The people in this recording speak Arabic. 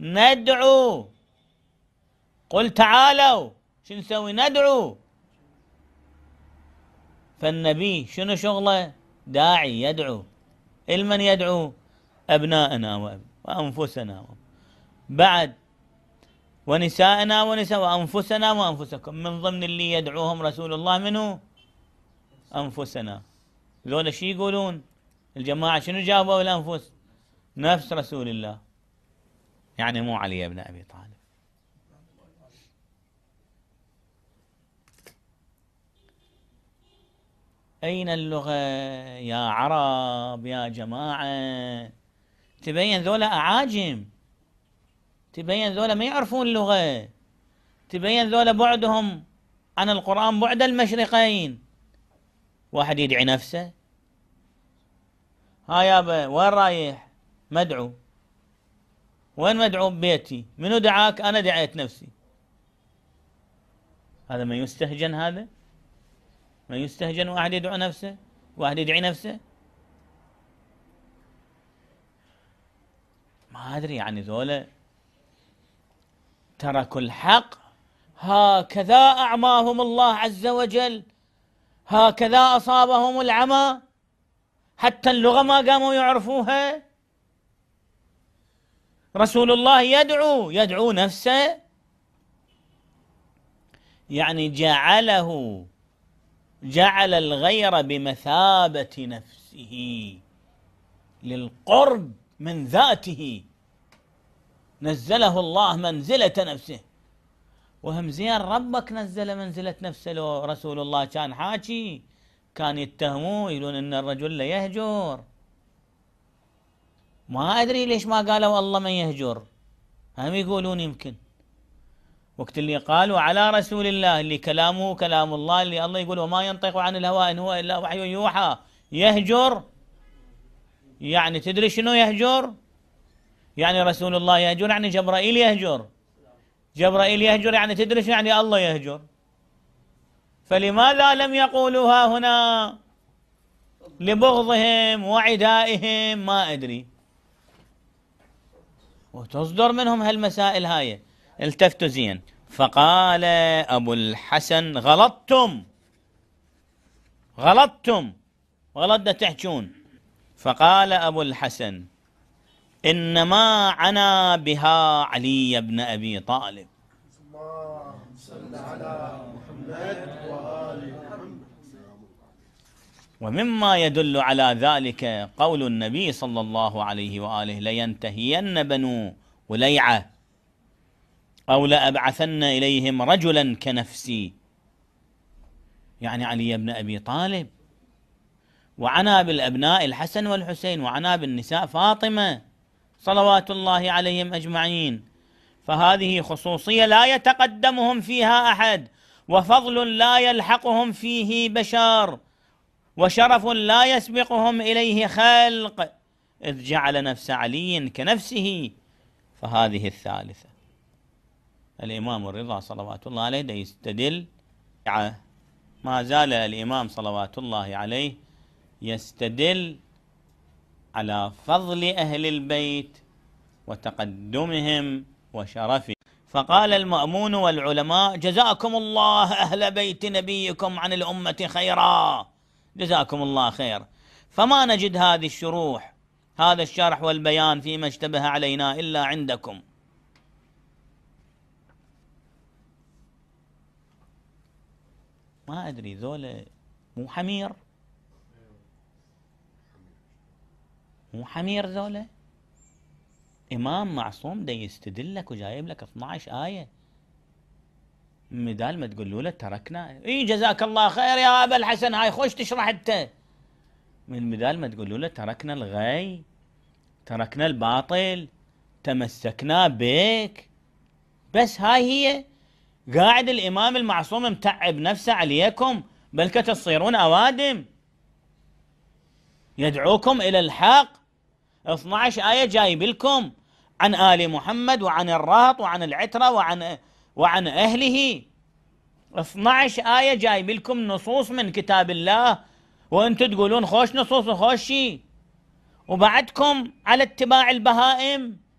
ندعو قل تعالوا شو نسوي ندعو فالنبي شنو شغله داعي يدعو المن يدعو أبناءنا وأنفسنا بعد ونساءنا ونساء وأنفسنا وأنفسكم من ضمن اللي يدعوهم رسول الله منه أنفسنا ذولا شي يقولون الجماعة شنو جابوا الأنفس نفس رسول الله يعني مو علي بن أبي طالب أين اللغة يا عرب يا جماعة تبين ذولا أعاجم تبين ذولا ما يعرفون اللغة تبين ذولا بعدهم عن القرآن بعد المشرقين واحد يدعي نفسه ها يابا وين رايح مدعو وين مدعو بيتي منو دعاك أنا دعيت نفسي هذا من يستهجن هذا من يستهجن واحد يدعو نفسه واحد يدعي نفسه ما أدري يعني ذولا تركوا الحق هكذا أعماهم الله عز وجل هكذا أصابهم العمى حتى اللغة ما قاموا يعرفوها رسول الله يدعو يدعو نفسه يعني جعله جعل الغير بمثابة نفسه للقرب من ذاته نزله الله منزلة نفسه وهم زين ربك نزل منزلة نفسه لو رسول الله كان حاكي كان يتهموه يقولون ان الرجل يهجر ما أدري ليش ما قالوا الله من يهجر هم يقولون يمكن وقت اللي قالوا على رسول الله اللي كلامه كلام الله اللي الله يقول وما ينطق عن الهوى إن هو إلا وحي يوحى يهجر يعني تدري شنو يهجر يعني رسول الله يهجر يعني جبرائيل يهجر جبرائيل يهجر يعني تدري شنو يعني الله يهجر فلماذا لم يقولوا ها هنا لبغضهم وعدائهم ما أدري وتصدر منهم هالمسائل هاي التفتوا زين فقال أبو الحسن غلطتم غلطتم غلط تحجون فقال أبو الحسن إنما عنا بها علي بن أبي طالب صلى على محمد وآل محمد ومما يدل على ذلك قول النبي صلى الله عليه وآله لينتهين بنو وليعة أو لأبعثن إليهم رجلا كنفسي يعني علي بن أبي طالب وعنا بالأبناء الحسن والحسين وعنا بالنساء فاطمة صلوات الله عليهم أجمعين فهذه خصوصية لا يتقدمهم فيها أحد وفضل لا يلحقهم فيه بشر وشرف لا يسبقهم إليه خلق إذ جعل نفس علي كنفسه فهذه الثالثة الإمام الرضا صلوات الله عليه يستدل ما زال الإمام صلوات الله عليه يستدل على فضل أهل البيت وتقدمهم وشرفهم فقال المأمون والعلماء جزاكم الله أهل بيت نبيكم عن الأمة خيرا جزاكم الله خير فما نجد هذه الشروح هذا الشرح والبيان فيما اشتبه علينا إلا عندكم ما أدري ذولا مو حمير مو حمير ذولا إمام معصوم ده يستدلك وجايب لك 12 آية مدال ما تقول له تركنا اي جزاك الله خير يا ابا الحسن هاي خوش تشرح انت من مدال ما تقول له تركنا الغي تركنا الباطل تمسكنا بك بس هاي هي قاعد الامام المعصوم متعب نفسه عليكم بل كتصيرون اوادم يدعوكم الى الحق 12 ايه جايب لكم عن ال محمد وعن الراط وعن العتره وعن وعن أهله 12 آية جايب لكم نصوص من كتاب الله وانتم تقولون خوش نصوص وخوش شيء وبعدكم على اتباع البهائم